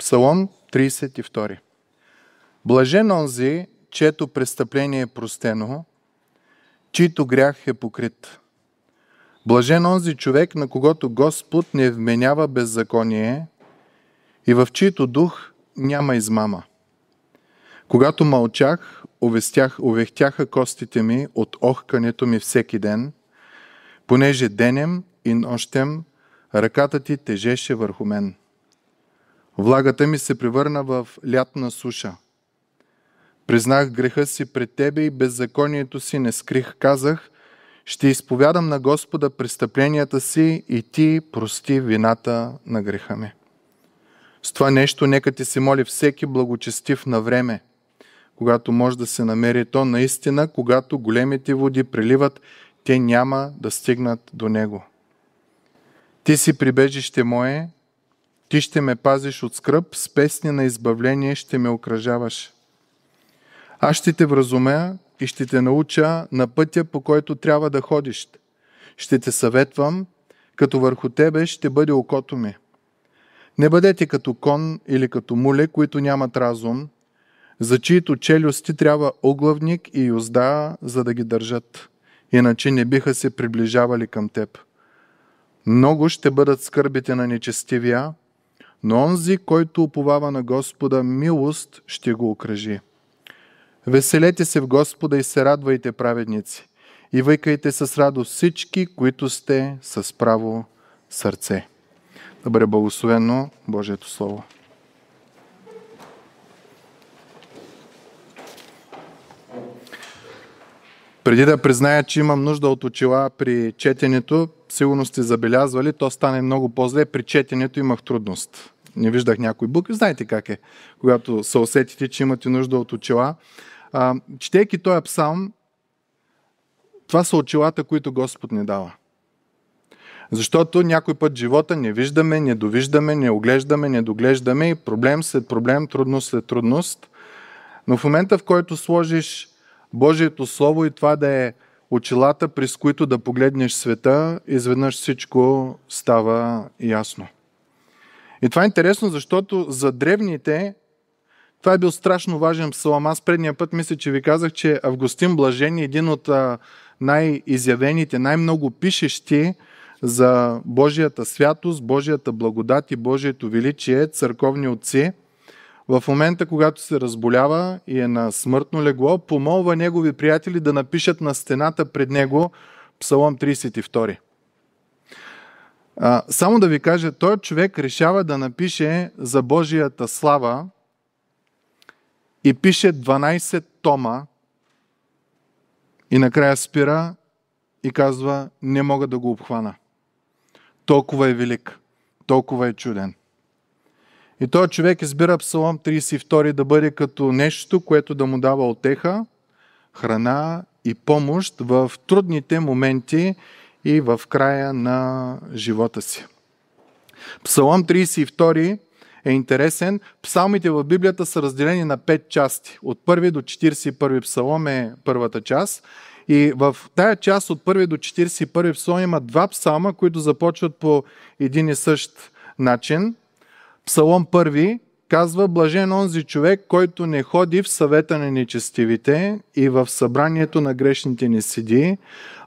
Псалом 32. Блажен онзи, чето престъпление е простено, чието грях е покрит. Блажен онзи човек, на когото Господ не вменява беззаконие и в чието дух няма измама. Когато мълчах, увестях, увехтяха костите ми от охкането ми всеки ден, понеже денем и нощем ръката ти тежеше върху мен. Влагата ми се превърна в лятна суша. Признах греха си пред Тебе и беззаконието си не скрих. Казах, ще изповядам на Господа престъпленията си и Ти прости вината на греха ми. С това нещо нека ти се моли всеки благочестив на време, когато може да се намери то наистина, когато големите води преливат, те няма да стигнат до него. Ти си прибежище мое, ти ще ме пазиш от скръп, с песни на избавление ще ме окръжаваш. Аз ще те вразумя и ще те науча на пътя, по който трябва да ходиш. Ще те съветвам, като върху тебе ще бъде окото ми. Не бъдете като кон или като муле, които нямат разум, за чието челюсти трябва оглавник и юзда, за да ги държат. Иначе не биха се приближавали към теб. Много ще бъдат скърбите на нечестивия, но онзи, който уповава на Господа, милост ще го окръжи. Веселете се в Господа и се радвайте, праведници, и въйкайте с радост всички, които сте с право сърце. Добре благословено Божието Слово. Преди да призная, че имам нужда от очила при четенето, сигурно сте забелязвали, то стане много по-зле. При четенето имах трудност. Не виждах някой бук. Знаете как е, когато се усетите, че имате нужда от очила. А, четейки този псалм, това са очилата, които Господ ни дава. Защото някой път живота не виждаме, не довиждаме, не оглеждаме, не доглеждаме и проблем след проблем, трудност след трудност. Но в момента, в който сложиш Божието Слово и това да е очилата, през които да погледнеш света, изведнъж всичко става ясно. И това е интересно, защото за древните това е бил страшно важен псалом. Аз предния път мисля, че ви казах, че Августин Блажен е един от най-изявените, най-много пишещи за Божията святост, Божията благодат и Божието величие църковни отци – в момента, когато се разболява и е на смъртно легло, помолва негови приятели да напишат на стената пред него Псалом 32. само да ви кажа, той човек решава да напише за Божията слава и пише 12 тома и накрая спира и казва, не мога да го обхвана. Толкова е велик, толкова е чуден. И този човек избира Псалом 32 да бъде като нещо, което да му дава отеха, храна и помощ в трудните моменти и в края на живота си. Псалом 32 е интересен. Псалмите в Библията са разделени на 5 части. От 1 до 41 псалом е първата част. И в тая част от 1 до 41 псалом има два псалма, които започват по един и същ начин. Псалом 1 казва Блажен онзи човек, който не ходи в съвета на нечестивите и в събранието на грешните не седи,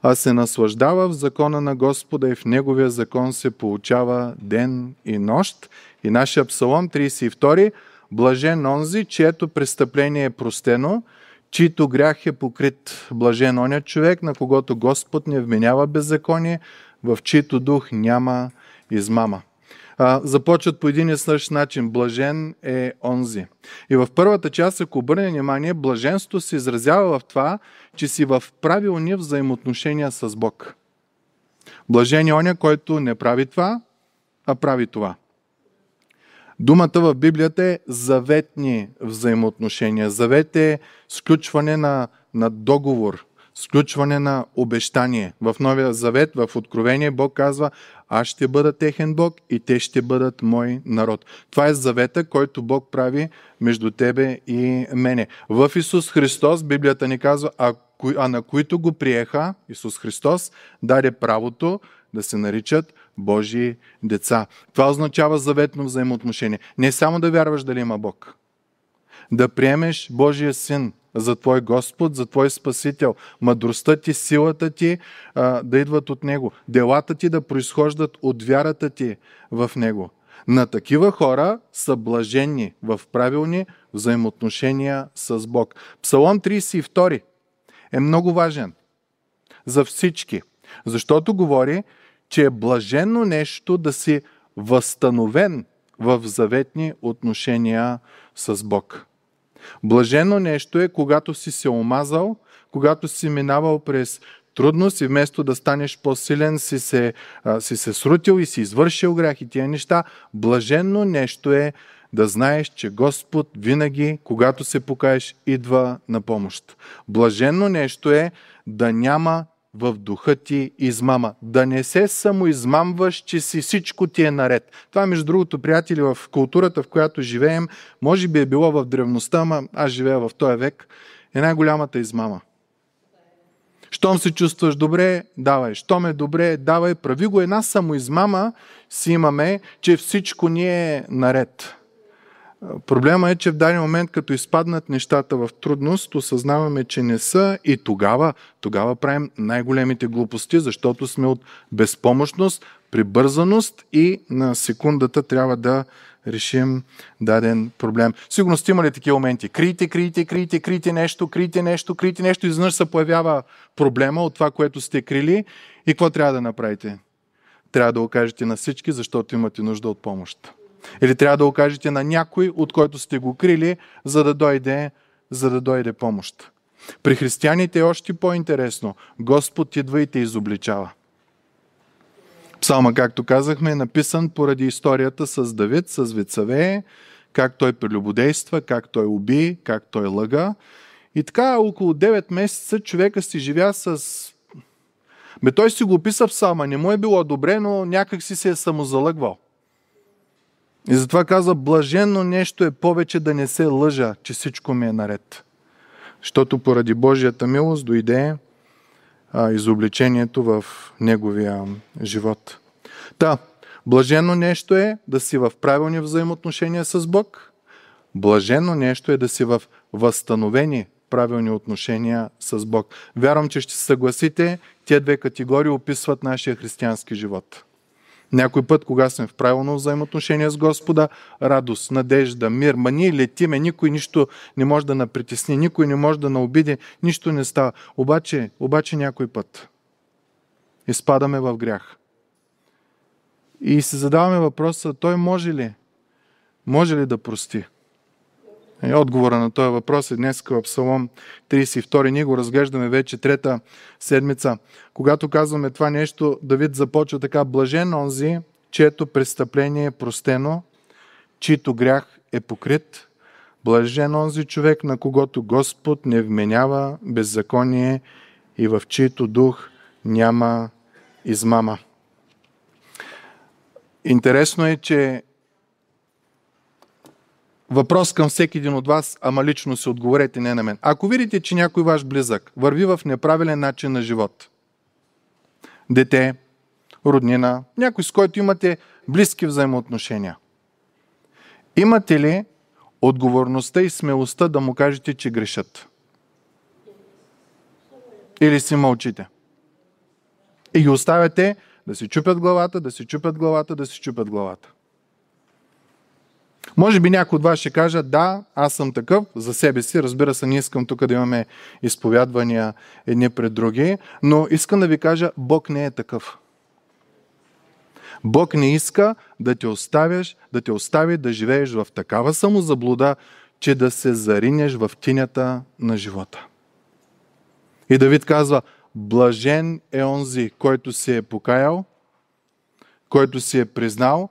а се наслаждава в закона на Господа и в Неговия закон се получава ден и нощ. И нашия Псалом 32 Блажен онзи, чието престъпление е простено, чието грях е покрит. Блажен оня човек, на когото Господ не вменява беззаконие, в чието дух няма измама а, започват по един и същ начин. Блажен е онзи. И в първата част, ако обърне внимание, блаженството се изразява в това, че си в правилни взаимоотношения с Бог. Блажен е оня, който не прави това, а прави това. Думата в Библията е заветни взаимоотношения. Завет е сключване на, на договор, сключване на обещание. В Новия Завет, в Откровение, Бог казва, аз ще бъда техен Бог и те ще бъдат мой народ. Това е завета, който Бог прави между тебе и мене. В Исус Христос Библията ни казва, а, а на които го приеха, Исус Христос даде правото да се наричат Божии деца. Това означава заветно взаимоотношение. Не само да вярваш дали има Бог, да приемеш Божия син – за Твой Господ, за Твой Спасител. Мъдростта Ти, силата Ти а, да идват от Него. Делата Ти да произхождат от вярата Ти в Него. На такива хора са блажени в правилни взаимоотношения с Бог. Псалом 32 е много важен за всички, защото говори, че е блажено нещо да си възстановен в заветни отношения с Бог. Блажено нещо е, когато си се омазал, когато си минавал през трудност и вместо да станеш по-силен, си се, а, си се срутил и си извършил грях и тия неща. Блажено нещо е да знаеш, че Господ винаги, когато се покаеш, идва на помощ. Блажено нещо е да няма в духа ти измама. Да не се самоизмамваш, че си всичко ти е наред. Това, между другото, приятели, в културата, в която живеем, може би е било в древността, ама аз живея в този век, е най-голямата измама. Щом се чувстваш добре, давай. Щом е добре, давай. Прави го една самоизмама си имаме, че всичко ни е наред. Проблема е, че в даден момент, като изпаднат нещата в трудност, осъзнаваме, че не са и тогава, тогава правим най-големите глупости, защото сме от безпомощност, прибързаност и на секундата трябва да решим даден проблем. Сигурно сте имали такива моменти. Крийте, крийте, крийте, крийте нещо, крийте нещо, крийте нещо. Изведнъж се появява проблема от това, което сте крили. И какво трябва да направите? Трябва да окажете на всички, защото имате нужда от помощ. Или трябва да окажете на някой, от който сте го крили, за да дойде, за да дойде помощ. При християните е още по-интересно. Господ идва и те изобличава. Псалма, както казахме, е написан поради историята с Давид, с Вицавее, как той прелюбодейства, как той уби, как той лъга. И така около 9 месеца човека си живя с... Бе, той си го описа в сама, не му е било добре, но някак си се е самозалъгвал. И затова казва, блаженно нещо е повече да не се лъжа, че всичко ми е наред. Защото поради Божията милост дойде а, изобличението в неговия живот. Та, блажено нещо е да си в правилни взаимоотношения с Бог. Блажено нещо е да си в възстановени правилни отношения с Бог. Вярвам, че ще се съгласите, тези две категории описват нашия християнски живот. Някой път, кога сме в правилно взаимоотношение с Господа, радост, надежда, мир. Ма ние летиме, никой нищо не може да напритесни, никой не може да наобиди, нищо не става. Обаче, обаче някой път изпадаме в грях. И си задаваме въпроса, той може ли? Може ли да прости? Отговора на този въпрос е днес в Псалом 32. Ние го разглеждаме вече трета седмица. Когато казваме това нещо, Давид започва така. Блажен онзи, чието престъпление е простено, чието грях е покрит. Блажен онзи човек, на когото Господ не вменява беззаконие и в чието дух няма измама. Интересно е, че Въпрос към всеки един от вас, ама лично се отговорете, не на мен. Ако видите, че някой ваш близък върви в неправилен начин на живот, дете, роднина, някой с който имате близки взаимоотношения, имате ли отговорността и смелостта да му кажете, че грешат? Или си мълчите? И ги оставяте да си чупят главата, да си чупят главата, да си чупят главата. Може би някой от вас ще каже, да, аз съм такъв, за себе си, разбира се, не искам тук да имаме изповядвания едни пред други, но искам да ви кажа, Бог не е такъв. Бог не иска да те оставяш, да те остави да живееш в такава самозаблуда, че да се заринеш в тинята на живота. И Давид казва, блажен е онзи, който се е покаял, който си е признал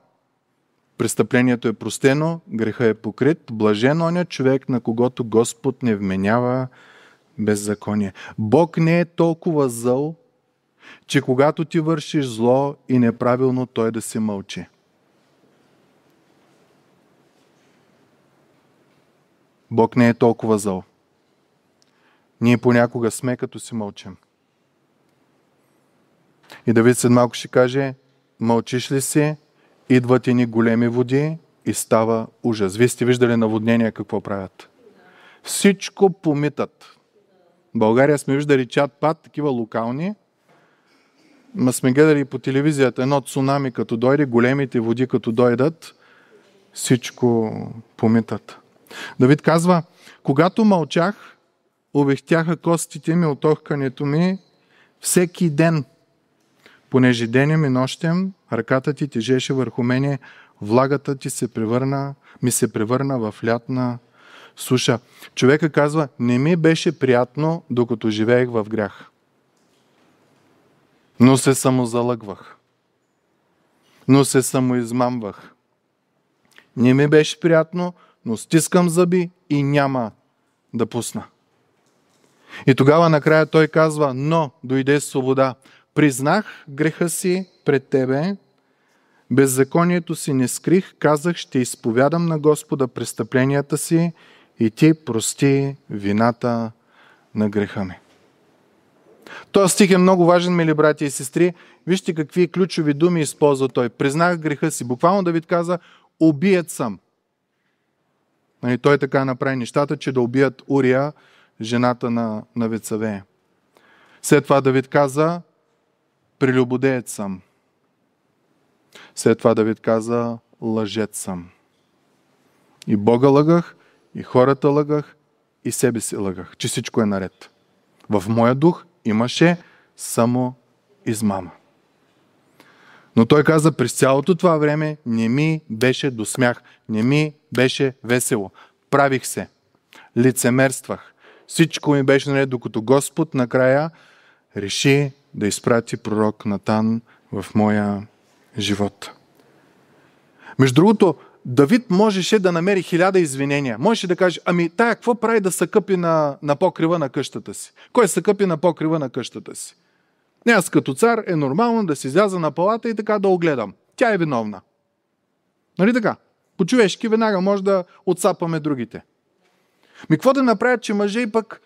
Престъплението е простено, греха е покрит, блажен оня човек, на когото Господ не вменява беззаконие. Бог не е толкова зъл, че когато ти вършиш зло и неправилно, той да се мълчи. Бог не е толкова зъл. Ние понякога сме, като си мълчим. И Давид след малко ще каже, мълчиш ли си, идват и ни големи води и става ужас. Вие сте виждали наводнения какво правят. Всичко помитат. В България сме виждали чат пат, такива локални. Ма сме гледали по телевизията едно цунами като дойде, големите води като дойдат, всичко помитат. Давид казва, когато мълчах, обехтяха костите ми от охкането ми всеки ден – понеже денем и нощем ръката ти тежеше върху мене, влагата ти се превърна, ми се превърна в лятна суша. Човека казва, не ми беше приятно, докато живеех в грях. Но се самозалъгвах. Но се самоизмамвах. Не ми беше приятно, но стискам зъби и няма да пусна. И тогава накрая той казва, но дойде свобода. Признах греха си пред Тебе, беззаконието си не скрих, казах, ще изповядам на Господа престъпленията си и Ти прости вината на греха ми. Този стих е много важен, мили брати и сестри. Вижте какви ключови думи използва той. Признах греха си. Буквално Давид каза, убият съм. И нали, той така направи нещата, че да убият Урия, жената на, на Вецавея. След това Давид каза, прелюбодеят съм. След това Давид каза, лъжец съм. И Бога лъгах, и хората лъгах, и себе си лъгах, че всичко е наред. В моя дух имаше само измама. Но той каза, през цялото това време не ми беше до смях, не ми беше весело. Правих се, лицемерствах. Всичко ми беше наред, докато Господ накрая реши да изпрати пророк Натан в моя живот. Между другото, Давид можеше да намери хиляда извинения. Можеше да каже, ами тая какво прави да се къпи на, на покрива на къщата си? Кой се къпи на покрива на къщата си? Не, аз като цар е нормално да си изляза на палата и така да огледам. Тя е виновна. Нали така? По-човешки веднага може да отсапаме другите. Ми какво да направят, че мъже и пък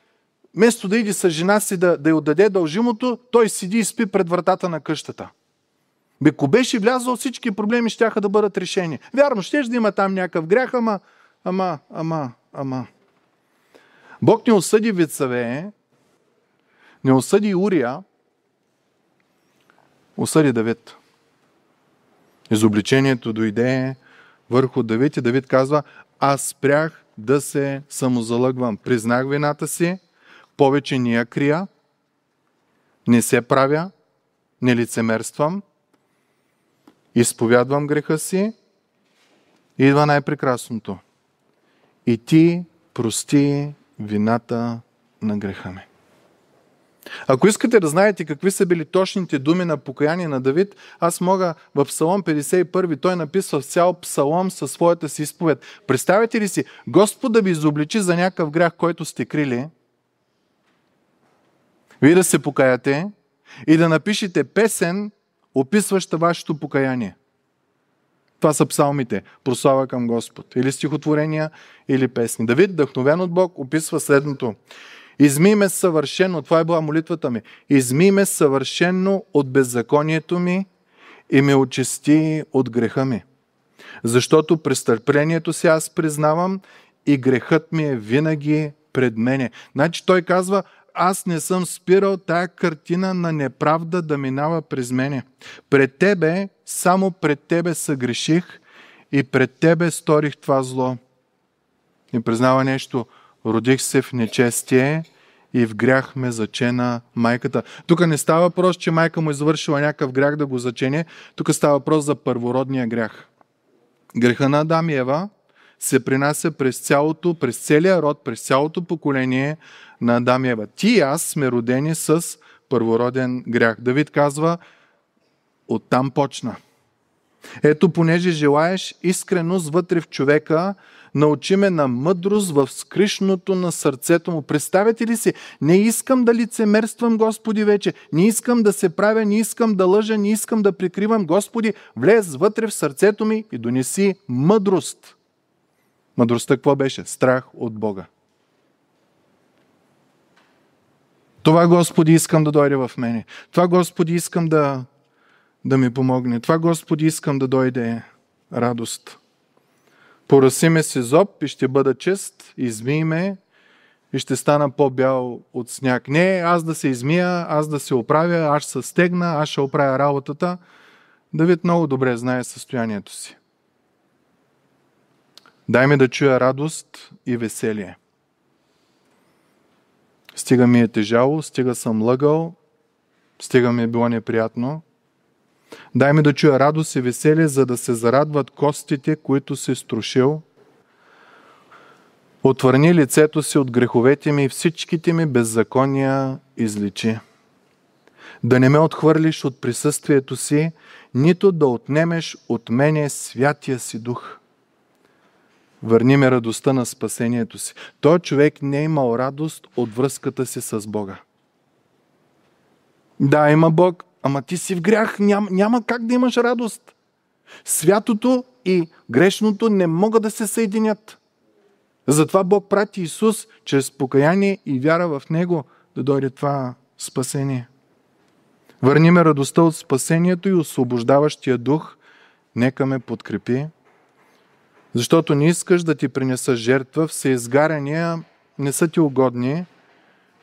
вместо да иде с жена си да, да й отдаде дължимото, той сиди и спи пред вратата на къщата. Бе, ако беше влязъл, всички проблеми ще да бъдат решени. Вярно, ще да има там някакъв грях, ама, ама, ама, ама. Бог не осъди Вицаве, не осъди Урия, осъди Давид. Изобличението дойде върху Давид и Давид казва, аз спрях да се самозалъгвам. Признах вината си, повече не я крия, не се правя, не лицемерствам, изповядвам греха си, и идва най-прекрасното. И ти прости вината на греха ми. Ако искате да знаете какви са били точните думи на покаяние на Давид, аз мога в Псалом 51, той написва цял псалом със своята си изповед. Представете ли си, Господа ви изобличи за някакъв грях, който сте крили, вие да се покаяте и да напишете песен, описваща вашето покаяние. Това са псалмите. Прослава към Господ. Или стихотворения, или песни. Давид, вдъхновен от Бог, описва следното. Изми ме съвършено, това е била молитвата ми. Изми ме съвършено от беззаконието ми и ме очисти от греха ми. Защото престъплението си аз признавам и грехът ми е винаги пред мене. Значи той казва, аз не съм спирал тая картина на неправда да минава през мене. Пред Тебе, само пред Тебе съгреших и пред Тебе сторих това зло. И признава нещо, родих се в нечестие и в грях ме зачена майката. Тук не става въпрос, че майка му е извършила някакъв грях да го зачене, тук става въпрос за първородния грях. Греха на Адам и Ева се принася през цялото, през целия род, през цялото поколение на Адам и Ева. Ти и аз сме родени с първороден грях. Давид казва, оттам почна. Ето, понеже желаеш искреност вътре в човека, научи ме на мъдрост в скришното на сърцето му. Представете ли си, не искам да лицемерствам, Господи, вече. Не искам да се правя, не искам да лъжа, не искам да прикривам. Господи, влез вътре в сърцето ми и донеси мъдрост. Мъдростта какво беше? Страх от Бога. Това, Господи, искам да дойде в мене. Това, Господи, искам да, да ми помогне. Това, Господи, искам да дойде радост. Пораси ме с изоб и ще бъда чист, измий ме и ще стана по-бял от сняг. Не, аз да се измия, аз да се оправя, аз ще се стегна, аз ще оправя работата. Давид много добре знае състоянието си. Дай ми да чуя радост и веселие. Стига ми е тежало, стига съм лъгал, стига ми е било неприятно. Дай ми да чуя радост и веселие, за да се зарадват костите, които си струшил. Отвърни лицето си от греховете ми и всичките ми беззакония изличи. Да не ме отхвърлиш от присъствието си, нито да отнемеш от мене святия си дух. Върни ми радостта на спасението си. Той човек не е имал радост от връзката си с Бога. Да, има Бог, ама ти си в грях, няма, няма как да имаш радост. Святото и грешното не могат да се съединят. Затова Бог прати Исус чрез покаяние и вяра в Него да дойде това спасение. Върни ме радостта от спасението и освобождаващия дух. Нека ме подкрепи защото не искаш да ти принеса жертва, все изгаряния не са ти угодни.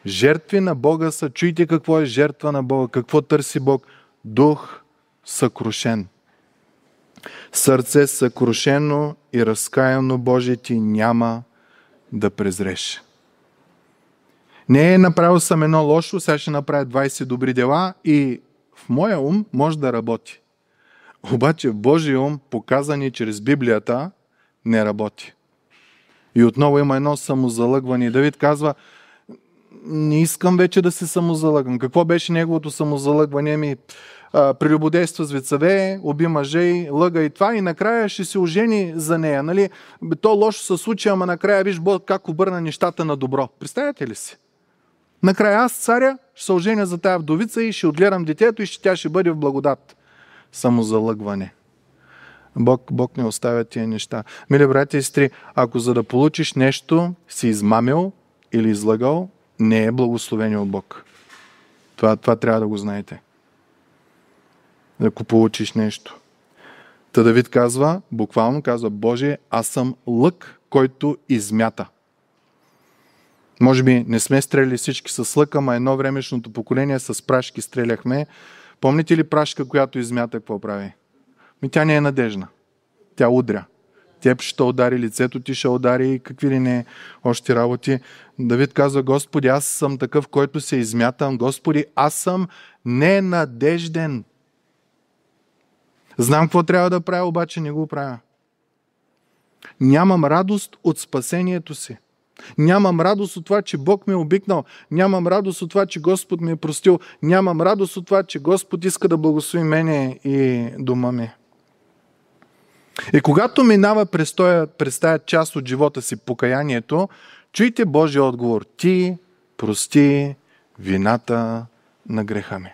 Жертви на Бога са, чуйте какво е жертва на Бога, какво търси Бог. Дух съкрушен. Сърце съкрушено и разкаяно Божие ти няма да презреш. Не е направил съм едно лошо, сега ще направя 20 добри дела и в моя ум може да работи. Обаче в Божия ум, показани чрез Библията – не работи. И отново има едно самозалъгване. Давид казва, не искам вече да се самозалъгвам. Какво беше неговото самозалъгване? Ми, прелюбодейства с вицеве, уби мъже и лъга и това и накрая ще се ожени за нея. Нали? То лошо се случи, ама накрая виж Бог как обърна нещата на добро. Представете ли си? Накрая аз, царя, ще се оженя за тая вдовица и ще отгледам детето и ще тя ще бъде в благодат. Самозалъгване. Бог, Бог не оставя тия неща. Мили брати и сестри, ако за да получиш нещо си измамил или излагал, не е благословение от Бог. Това, това трябва да го знаете. Ако получиш нещо. Та Давид казва, буквално казва, Боже, аз съм лък, който измята. Може би не сме стреляли всички с лъка, а едно времешното поколение с прашки стреляхме. Помните ли прашка, която измята, какво прави? Ми тя не е надежна. Тя удря. Теб ще удари, лицето ти ще удари и какви ли не още работи. Давид казва, Господи, аз съм такъв, който се измятам. Господи, аз съм ненадежден. Знам какво трябва да правя, обаче не го правя. Нямам радост от спасението си. Нямам радост от това, че Бог ме е обикнал. Нямам радост от това, че Господ ми е простил. Нямам радост от това, че Господ иска да благослови мене и дома ми. И е, когато минава през, тоя, през тая част от живота си покаянието, чуйте Божия отговор. Ти прости вината на греха ми.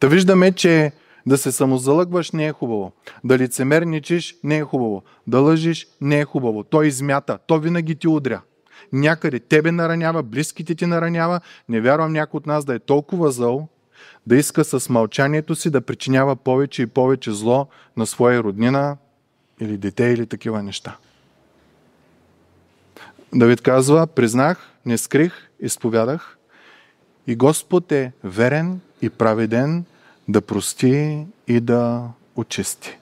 Та виждаме, че да се самозалъгваш не е хубаво. Да лицемерничиш не е хубаво. Да лъжиш не е хубаво. Той измята. Той винаги ти удря. Някъде тебе наранява, близките ти наранява. Не вярвам някой от нас да е толкова зъл, да иска с мълчанието си да причинява повече и повече зло на своя роднина или дете или такива неща. Давид казва, признах, не скрих, изповядах и Господ е верен и праведен да прости и да очисти.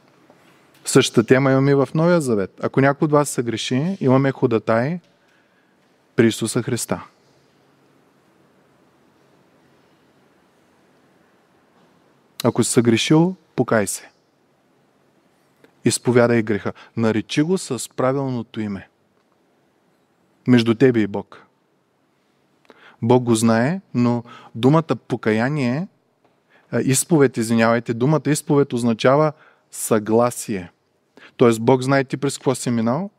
Същата тема имаме и в Новия Завет. Ако някой от вас се греши, имаме ходатай при Исуса Христа. Ако си съгрешил, покай се. Изповядай греха. Наречи го с правилното име. Между тебе и Бог. Бог го знае, но думата покаяние, изповед, извинявайте, думата изповед означава съгласие. Тоест Бог знае ти през какво си минал,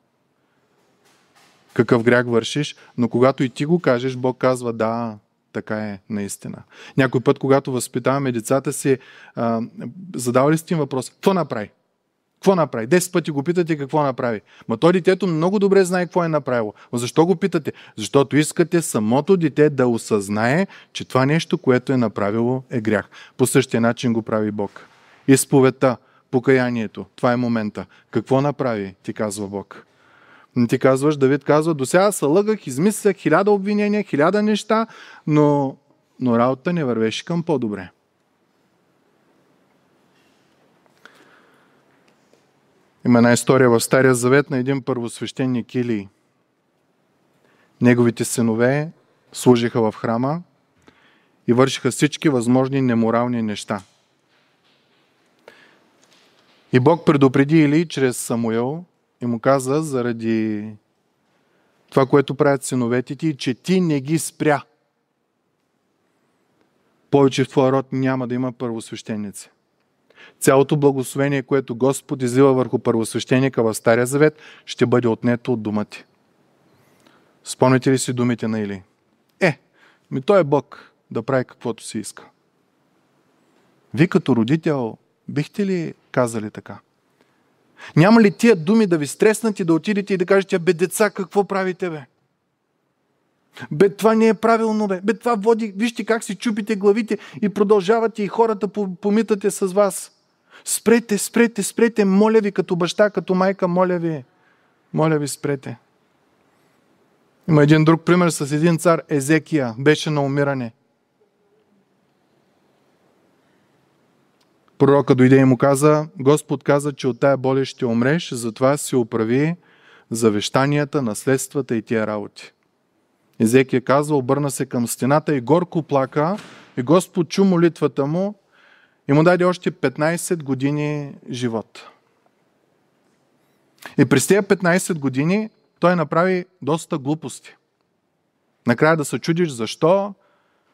какъв грях вършиш, но когато и ти го кажеш, Бог казва да, така е наистина. Някой път, когато възпитаваме децата си, а, задавали сте им въпрос, какво направи? Какво направи? Десет пъти го питате какво направи. Ма то детето много добре знае какво е направило. Но защо го питате? Защото искате самото дете да осъзнае, че това нещо, което е направило, е грях. По същия начин го прави Бог. Изповедта, покаянието, това е момента. Какво направи, ти казва Бог. Не ти казваш, Давид казва, до сега се лъгах, измислях хиляда обвинения, хиляда неща, но, но работа не вървеше към по-добре. Има една история в Стария Завет на един първосвещеник Илий. Неговите синове служиха в храма и вършиха всички възможни неморални неща. И Бог предупреди Или чрез Самуил, и му каза заради това, което правят синовете ти, че ти не ги спря. Повече в твоя род няма да има първосвещеници. Цялото благословение, което Господ излива върху първосвещеника в Стария Завет, ще бъде отнето от дума ти. Спомните ли си думите на Или? Е, ми той е Бог да прави каквото си иска. Вие като родител бихте ли казали така? Няма ли тия думи да ви стреснат и да отидете и да кажете, бе деца, какво правите, бе? Бе, това не е правилно, бе. Бе, това води, вижте как си чупите главите и продължавате и хората помитате с вас. Спрете, спрете, спрете, моля ви, като баща, като майка, моля ви. Моля ви, спрете. Има един друг пример с един цар Езекия. Беше на умиране. Пророка дойде и му каза, Господ каза, че от тая болест ще умреш, затова си оправи завещанията, наследствата и тия работи. Езекия казва, обърна се към стената и горко плака, и Господ чу молитвата му и му даде още 15 години живот. И през тези 15 години той направи доста глупости. Накрая да се чудиш защо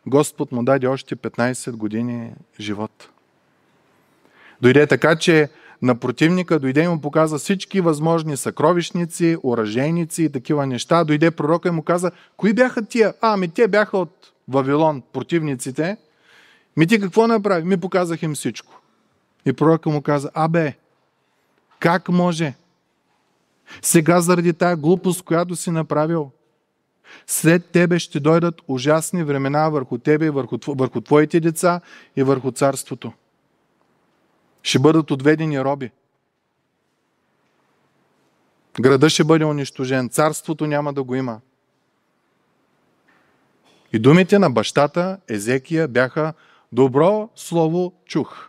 Господ му даде още 15 години живот. Дойде така, че на противника, дойде и му показа всички възможни съкровищници, оръжейници и такива неща. Дойде пророка и му каза, кои бяха тия? А, ами те бяха от Вавилон, противниците. Ми ти какво направи? Ми показах им всичко. И пророка му каза, абе, как може? Сега заради тая глупост, която си направил, след тебе ще дойдат ужасни времена върху тебе и върху, върху твоите деца и върху царството ще бъдат отведени роби. Града ще бъде унищожен, царството няма да го има. И думите на бащата Езекия бяха добро слово чух,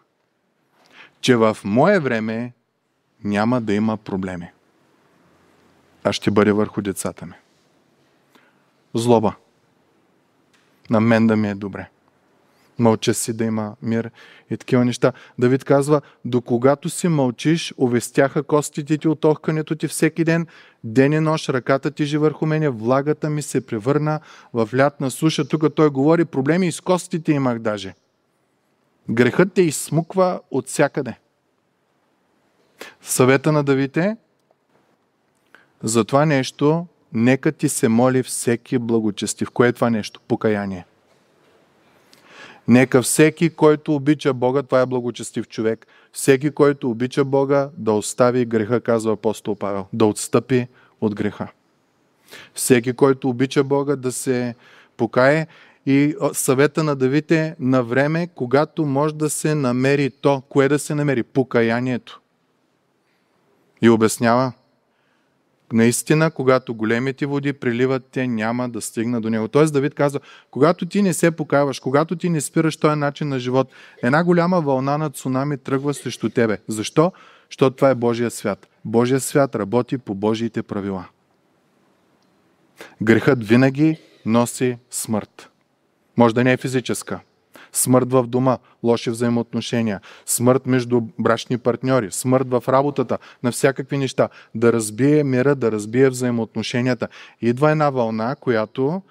че в мое време няма да има проблеми. Аз ще бъде върху децата ми. Злоба. На мен да ми е добре. Мълча си да има мир и такива неща. Давид казва, до когато си мълчиш, увестяха костите ти от охкането ти всеки ден, ден и нощ, ръката ти жи върху мене, влагата ми се превърна в лятна суша. Тук той говори, проблеми и с костите имах даже. Грехът те изсмуква от всякъде. Съвета на Давите за това нещо, нека ти се моли всеки благочестив. Кое е това нещо? Покаяние. Нека всеки, който обича Бога, това е благочестив човек, всеки, който обича Бога, да остави греха, казва апостол Павел, да отстъпи от греха. Всеки, който обича Бога, да се покае и съвета на Давид е на време, когато може да се намери то, кое да се намери, покаянието. И обяснява, Наистина, когато големите води приливат, те няма да стигна до него. Тоест Давид казва, когато ти не се покаяваш, когато ти не спираш този е начин на живот, една голяма вълна на цунами тръгва срещу тебе. Защо? Защото това е Божия свят. Божия свят работи по Божиите правила. Грехът винаги носи смърт. Може да не е физическа, смърт в дома, лоши взаимоотношения, смърт между брачни партньори, смърт в работата, на всякакви неща. Да разбие мира, да разбие взаимоотношенията. Идва една вълна, която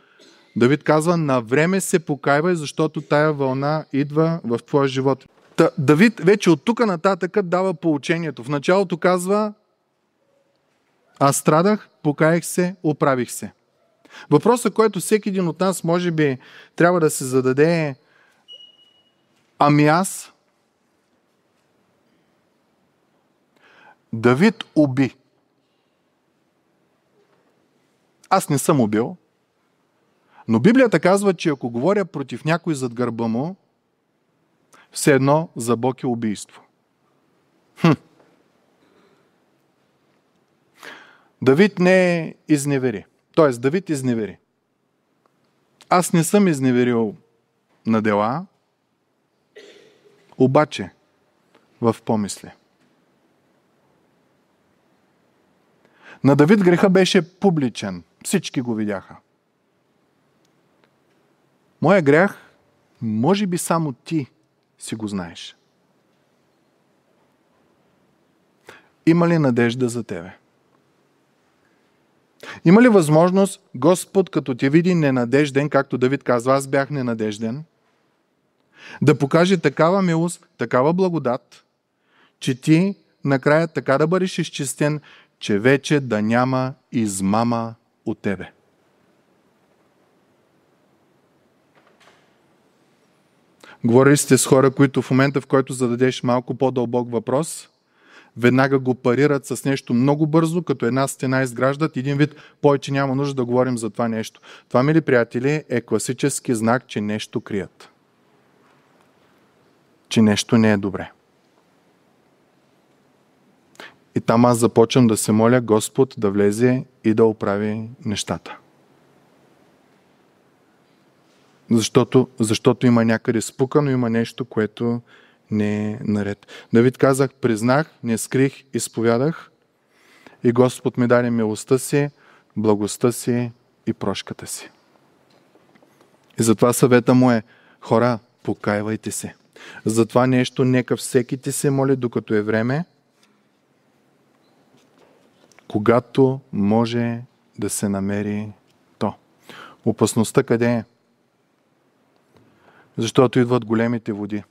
Давид казва, на време се покайвай, защото тая вълна идва в твоя живот. Та, Давид вече от тук нататък дава поучението. В началото казва, аз страдах, покаях се, оправих се. Въпросът, който всеки един от нас може би трябва да се зададе е Ами аз. Давид уби. Аз не съм убил. Но Библията казва, че ако говоря против някой зад гърба му, все едно за Бог е убийство. Хм. Давид не е изневери. Тоест, Давид изневери. Аз не съм изневерил на дела, обаче в помисли. На Давид греха беше публичен. Всички го видяха. Моя грях, може би само ти си го знаеш. Има ли надежда за тебе? Има ли възможност Господ, като те види ненадежден, както Давид казва, аз бях ненадежден – да покаже такава милост, такава благодат, че ти накрая така да бъдеш изчистен, че вече да няма измама от тебе. Говорили сте с хора, които в момента, в който зададеш малко по-дълбок въпрос, веднага го парират с нещо много бързо, като една стена изграждат един вид, повече няма нужда да говорим за това нещо. Това, мили приятели, е класически знак, че нещо крият че нещо не е добре. И там аз започвам да се моля Господ да влезе и да оправи нещата. Защото, защото има някъде спукано, има нещо, което не е наред. Давид казах, признах, не скрих, изповядах и Господ ми даде милостта си, благостта си и прошката си. И затова съвета му е, хора, покайвайте се. За това нещо нека всеки ти се моли, докато е време, когато може да се намери то. Опасността къде е? Защото идват големите води.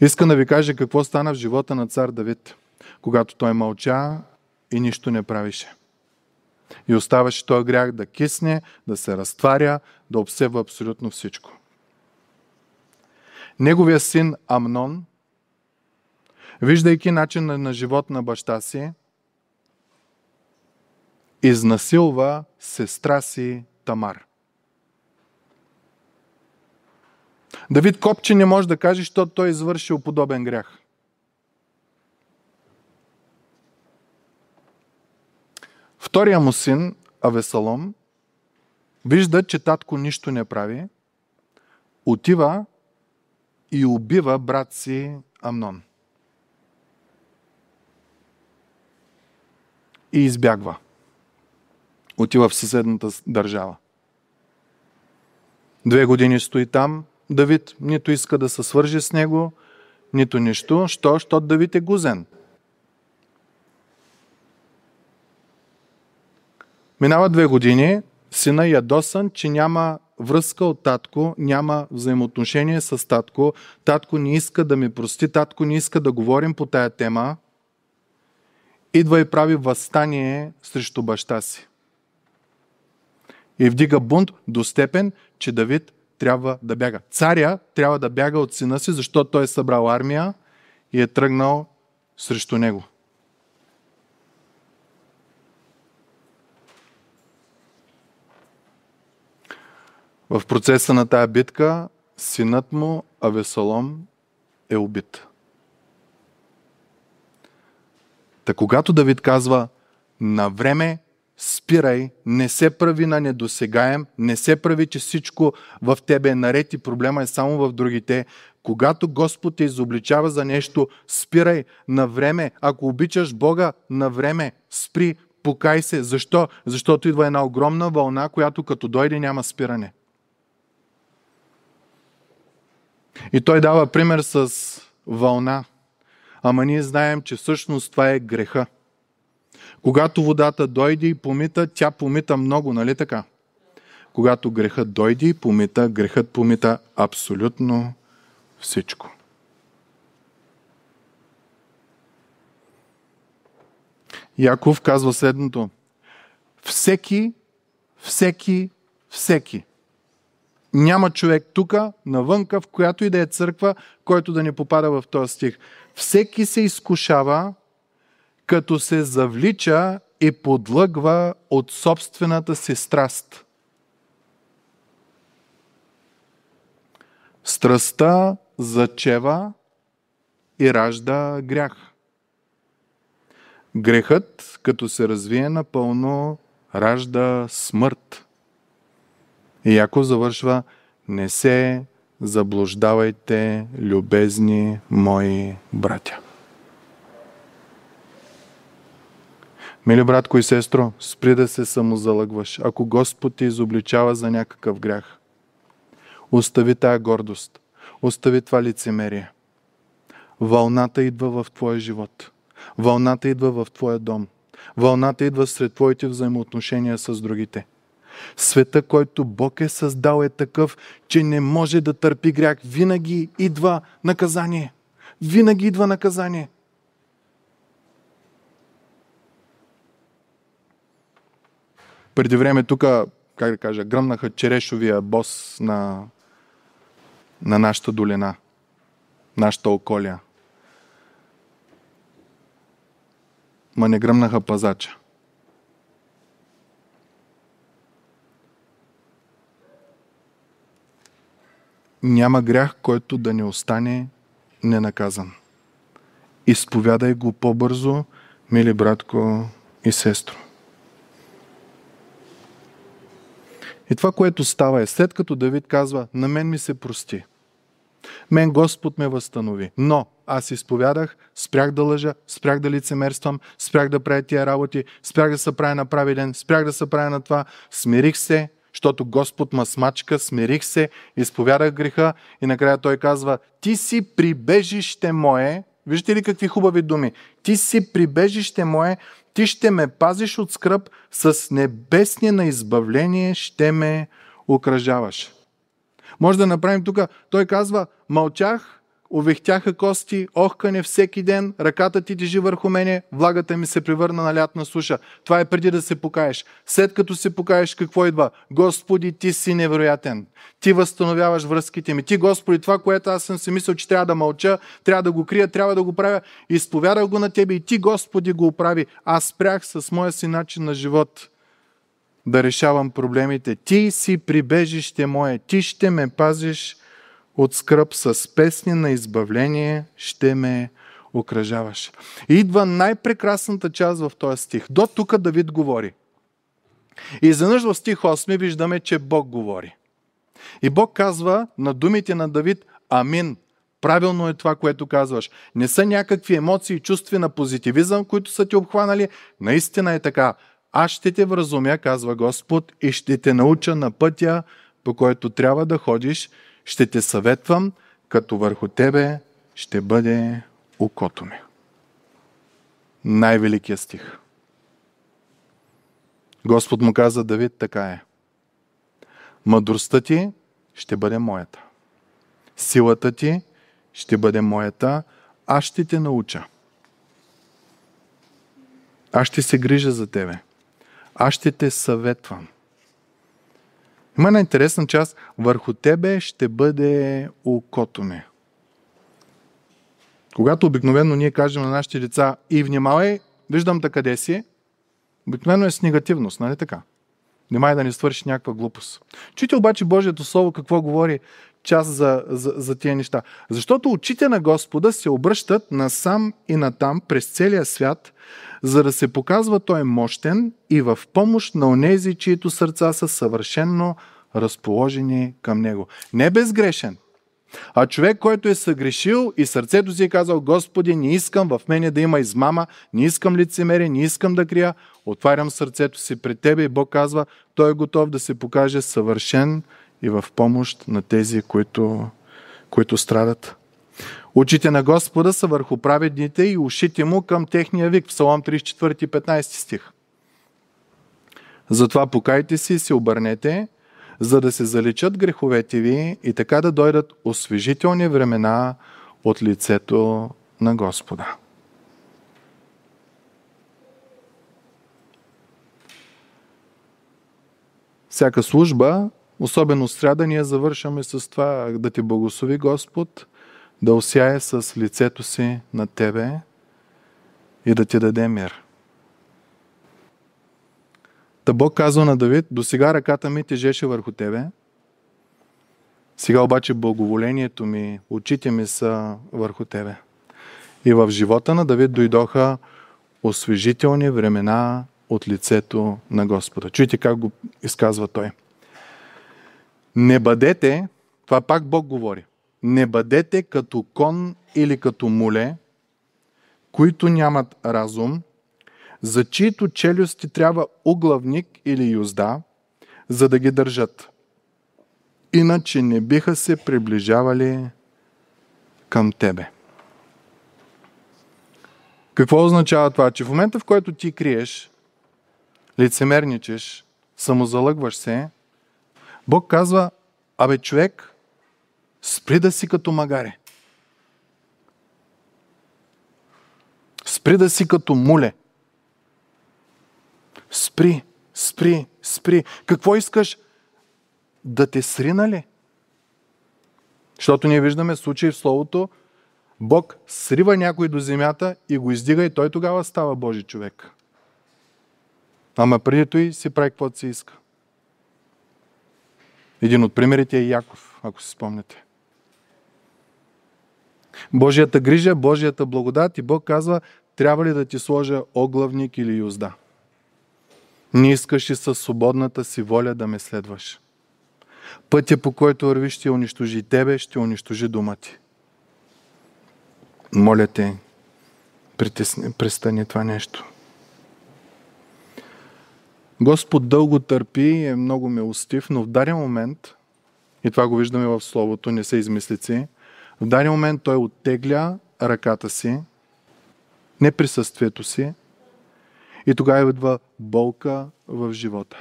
Искам да ви кажа какво стана в живота на цар Давид, когато той мълча и нищо не правише. И оставаше този грях да кисне, да се разтваря, да обсева абсолютно всичко. Неговия син Амнон, виждайки начин на живот на баща си, изнасилва сестра си Тамар. Давид Копче не може да каже, защото той е извършил подобен грях. Втория му син, Авесалом, вижда, че татко нищо не прави, отива и убива брат си Амнон. И избягва. Отива в съседната държава. Две години стои там. Давид нито иска да се свържи с него, нито нищо. Що? Що Давид е гузен. Минава две години, сина ядосан, че няма връзка от татко, няма взаимоотношение с татко, татко не иска да ми прости, татко не иска да говорим по тая тема, идва и прави възстание срещу баща си. И вдига бунт до степен, че Давид трябва да бяга. Царя трябва да бяга от сина си, защото той е събрал армия и е тръгнал срещу него. В процеса на тая битка, синът му Авесалом е убит. Та когато Давид казва, на време спирай, не се прави на недосегаем, не се прави, че всичко в тебе е наред и проблема е само в другите. Когато Господ те изобличава за нещо, спирай на време. Ако обичаш Бога, на време спри, покай се. Защо? Защото идва една огромна вълна, която като дойде няма спиране. И той дава пример с вълна. Ама ние знаем, че всъщност това е греха. Когато водата дойде и помита, тя помита много, нали така? Когато грехът дойде и помита, грехът помита абсолютно всичко. Яков казва следното. Всеки, всеки, всеки, няма човек тук, навънка, в която и да е църква, който да не попада в този стих. Всеки се изкушава, като се завлича и подлъгва от собствената си страст. Страстта зачева и ражда грях. Грехът, като се развие напълно, ражда смърт. И Яков завършва, не се заблуждавайте, любезни мои братя. Мили братко и сестро, спри да се самозалъгваш, ако Господ ти изобличава за някакъв грях. Остави тая гордост, остави това лицемерие. Вълната идва в твоя живот. Вълната идва в твоя дом. Вълната идва сред твоите взаимоотношения с другите – Света, който Бог е създал е такъв, че не може да търпи грях. Винаги идва наказание. Винаги идва наказание. Преди време тук, как да кажа, гръмнаха черешовия бос на, на нашата долина, нашата околия. Ма не гръмнаха пазача. няма грях, който да не остане ненаказан. Изповядай го по-бързо, мили братко и сестро. И това, което става е, след като Давид казва, на мен ми се прости. Мен Господ ме възстанови. Но аз изповядах, спрях да лъжа, спрях да лицемерствам, спрях да правя тия работи, спрях да се правя на правилен, спрях да се правя на това, смирих се, защото Господ ма смачка, смирих се, изповядах греха и накрая той казва, ти си прибежище мое, виждате ли какви хубави думи, ти си прибежище мое, ти ще ме пазиш от скръп, с небесния на избавление ще ме окръжаваш. Може да направим тук, той казва, мълчах, Увехтяха кости, охкане всеки ден, ръката ти тежи върху мене, влагата ми се превърна на лятна суша. Това е преди да се покаеш. След като се покаеш, какво идва? Господи, ти си невероятен. Ти възстановяваш връзките ми. Ти, Господи, това, което аз съм си мислил, че трябва да мълча, трябва да го крия, трябва да го правя, изповядах го на Тебе и Ти, Господи, го оправи. Аз спрях с моя си начин на живот да решавам проблемите. Ти си прибежище мое, ти ще ме пазиш от скръп, с песни на избавление ще ме окръжаваш. И идва най-прекрасната част в този стих. До тук Давид говори. И изведнъж в стих 8 виждаме, че Бог говори. И Бог казва на думите на Давид, амин, Правилно е това, което казваш. Не са някакви емоции и чувства на позитивизъм, които са ти обхванали. Наистина е така. Аз ще те вразумя, казва Господ, и ще те науча на пътя, по който трябва да ходиш, ще те съветвам, като върху тебе ще бъде окото ми. Най-великият стих. Господ му каза, Давид, така е. Мъдростта ти ще бъде моята. Силата ти ще бъде моята. Аз ще те науча. Аз ще се грижа за тебе. Аз ще те съветвам. Има една интересна част. Върху тебе ще бъде окото ми. Когато обикновено ние кажем на нашите деца и внимавай, виждам те къде си, е, обикновено е с негативност, нали така? Внимай да не свърши някаква глупост. Чуйте обаче Божието Слово какво говори част за, за, за тия неща. Защото очите на Господа се обръщат насам и натам през целия свят, за да се показва Той мощен и в помощ на онези, чието сърца са съвършенно разположени към Него. Не безгрешен, а човек, който е съгрешил и сърцето си е казал, Господи, не искам в мене да има измама, не искам лицемерие, не искам да крия, отварям сърцето си пред Тебе и Бог казва, Той е готов да се покаже съвършен и в помощ на тези, които, които страдат. Очите на Господа са върху праведните и ушите му към техния вик. Псалом 34, 15 стих. Затова покайте си и се обърнете, за да се заличат греховете ви и така да дойдат освежителни времена от лицето на Господа. Всяка служба Особено сряда ние завършваме с това да ти благослови Господ, да осяе с лицето си на тебе и да ти даде мир. Та Бог казва на Давид, до сега ръката ми тежеше върху тебе, сега обаче благоволението ми, очите ми са върху тебе. И в живота на Давид дойдоха освежителни времена от лицето на Господа. Чуйте как го изказва той. Не бъдете, това пак Бог говори, не бъдете като кон или като муле, които нямат разум, за чието челюсти трябва углавник или юзда, за да ги държат. Иначе не биха се приближавали към тебе. Какво означава това? Че в момента, в който ти криеш, лицемерничеш, самозалъгваш се, Бог казва, абе човек, спри да си като магаре. Спри да си като муле. Спри, спри, спри. Какво искаш? Да те срина ли? Защото ние виждаме случаи в Словото, Бог срива някой до земята и го издига и той тогава става Божи човек. Ама преди той си прави каквото си иска. Един от примерите е Яков, ако се спомняте. Божията грижа, Божията благодат и Бог казва, трябва ли да ти сложа оглавник или юзда? Не искаш и със свободната си воля да ме следваш. Пътя по който вървиш ще унищожи тебе, ще унищожи дома ти. Моля те, престани това нещо. Господ дълго търпи и е много милостив, но в даден момент, и това го виждаме в Словото, не са измислици, в даден момент той оттегля ръката си, не присъствието си, и тогава идва болка в живота.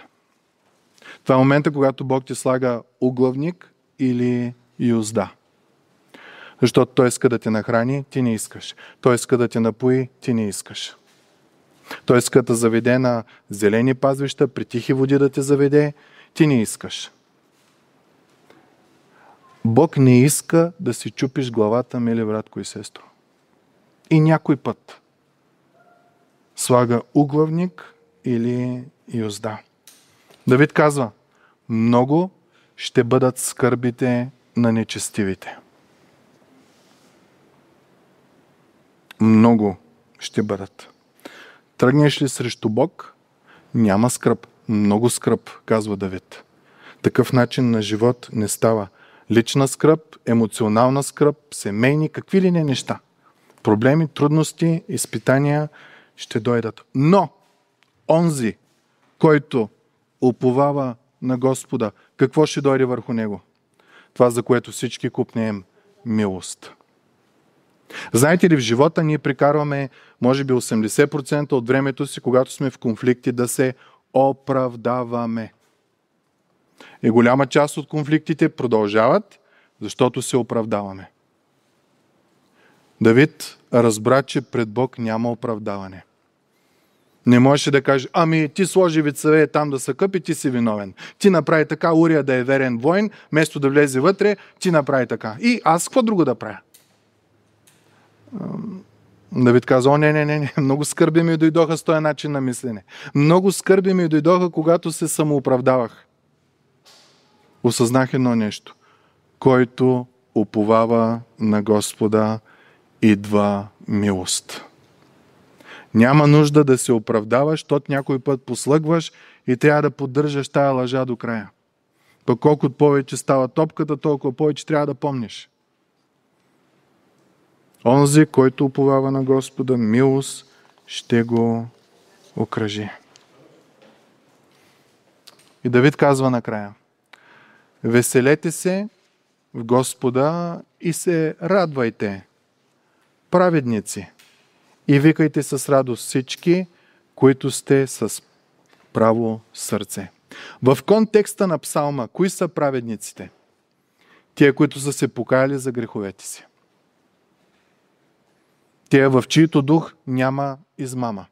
Това е момента, когато Бог ти слага углавник или юзда. Защото Той иска да те нахрани, ти не искаш. Той иска да те напои, ти не искаш. Той иска да заведе на зелени пазвища, при тихи води да те заведе, ти не искаш. Бог не иска да си чупиш главата, мили братко и сестро. И някой път слага углавник или юзда. Давид казва, много ще бъдат скърбите на нечестивите. Много ще бъдат. Тръгнеш ли срещу Бог, няма скръп, много скръп, казва Давид. Такъв начин на живот не става. Лична скръп, емоционална скръп, семейни, какви ли не неща. Проблеми, трудности, изпитания ще дойдат. Но онзи, който уповава на Господа, какво ще дойде върху него? Това, за което всички купнеем – милост. Знаете ли, в живота ние прикарваме, може би, 80% от времето си, когато сме в конфликти, да се оправдаваме. И голяма част от конфликтите продължават, защото се оправдаваме. Давид разбра, че пред Бог няма оправдаване. Не можеше да каже, ами ти сложи вицеве там да се къпи, ти си виновен. Ти направи така Урия да е верен воин, вместо да влезе вътре, ти направи така. И аз какво друго да правя? Давид каза, о, не, не, не, не, много скърби ми дойдоха с този начин на мислене. Много скърби ми дойдоха, когато се самооправдавах. Осъзнах едно нещо. Който уповава на Господа, идва милост. Няма нужда да се оправдаваш, тот някой път послъгваш и трябва да поддържаш тая лъжа до края. Пък колкото повече става топката, толкова повече трябва да помниш – Онзи, който уповава на Господа, милост ще го окръжи. И Давид казва накрая, Веселете се в Господа и се радвайте, праведници, и викайте с радост всички, които сте с право сърце. В контекста на псалма, кои са праведниците? Тие, които са се покаяли за греховете си. Тия, е в чието дух няма измама.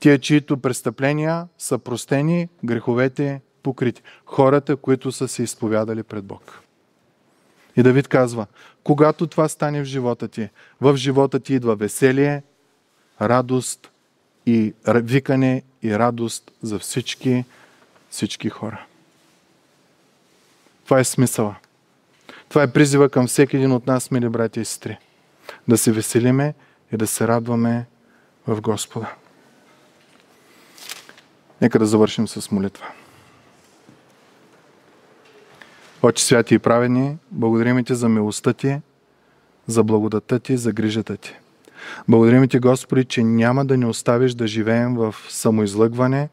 Тия, е чието престъпления са простени, греховете покрити. Хората, които са се изповядали пред Бог. И Давид казва, когато това стане в живота ти, в живота ти идва веселие, радост и викане и радост за всички, всички хора. Това е смисъла. Това е призива към всеки един от нас, мили братя и сестри да се веселиме и да се радваме в Господа. Нека да завършим с молитва. Отче святи и правени, благодарим Ти за милостта Ти, за благодата Ти, за грижата Ти. Благодарим Ти, Господи, че няма да ни оставиш да живеем в самоизлъгване,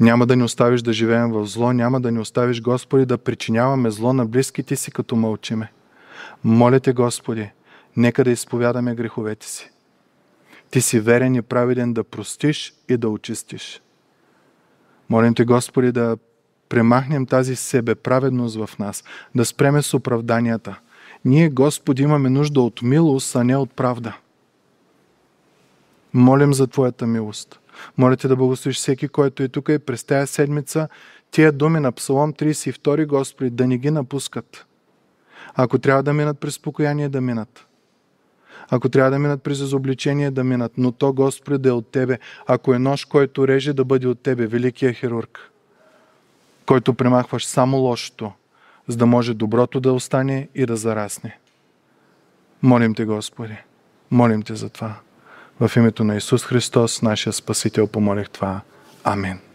няма да ни оставиш да живеем в зло, няма да ни оставиш, Господи, да причиняваме зло на близките си, като мълчиме. Моля Те, Господи, Нека да изповядаме греховете си. Ти си верен и праведен да простиш и да очистиш. Молим ти, Господи, да премахнем тази себеправедност в нас, да спреме с оправданията. Ние, Господи, имаме нужда от милост, а не от правда. Молим за Твоята милост. Моля Те да благословиш всеки, който е тук и през тая седмица тия думи на Псалом 32, Господи, да не ги напускат. Ако трябва да минат през покаяние, да минат. Ако трябва да минат през изобличение, да минат. Но то, Господи, да е от Тебе. Ако е нож, който реже, да бъде от Тебе, великия хирург, който премахваш само лошото, за да може доброто да остане и да зарасне. Молим Те, Господи. Молим Те за това. В името на Исус Христос, нашия Спасител, помолих това. Амин.